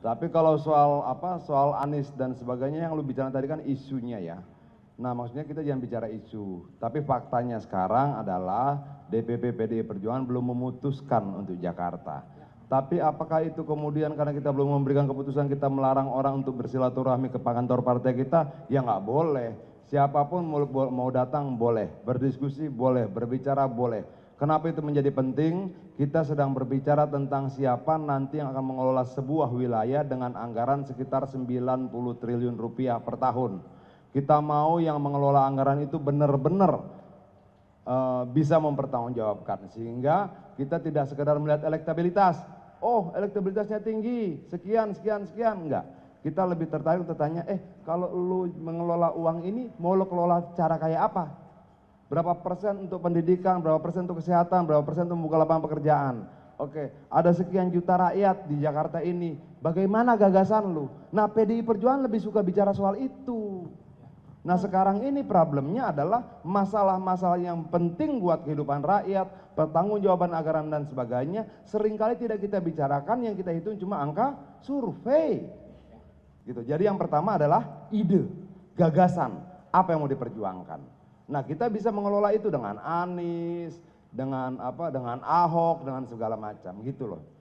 Tapi kalau soal apa soal Anies dan sebagainya yang lu bicara tadi kan isunya ya. Nah maksudnya kita jangan bicara isu, tapi faktanya sekarang adalah DPP PDI Perjuangan belum memutuskan untuk Jakarta. Tapi apakah itu kemudian karena kita belum memberikan keputusan kita melarang orang untuk bersilaturahmi ke kantor partai kita? Ya nggak boleh. Siapapun mau, mau datang boleh, berdiskusi boleh, berbicara boleh Kenapa itu menjadi penting? Kita sedang berbicara tentang siapa nanti yang akan mengelola sebuah wilayah dengan anggaran sekitar 90 triliun rupiah per tahun. Kita mau yang mengelola anggaran itu benar-benar uh, bisa mempertanggungjawabkan sehingga kita tidak sekedar melihat elektabilitas. Oh, elektabilitasnya tinggi, sekian sekian sekian enggak. Kita lebih tertarik untuk tanya, eh kalau lu mengelola uang ini mau lo kelola cara kayak apa? berapa persen untuk pendidikan, berapa persen untuk kesehatan, berapa persen untuk membuka lapangan pekerjaan. Oke, ada sekian juta rakyat di Jakarta ini. Bagaimana gagasan lu? Nah, PDI Perjuangan lebih suka bicara soal itu. Nah sekarang ini problemnya adalah masalah-masalah yang penting buat kehidupan rakyat, pertanggungjawaban agaran dan sebagainya, seringkali tidak kita bicarakan yang kita hitung cuma angka survei. Gitu. Jadi yang pertama adalah ide, gagasan, apa yang mau diperjuangkan nah kita bisa mengelola itu dengan anies dengan apa dengan ahok dengan segala macam gitu loh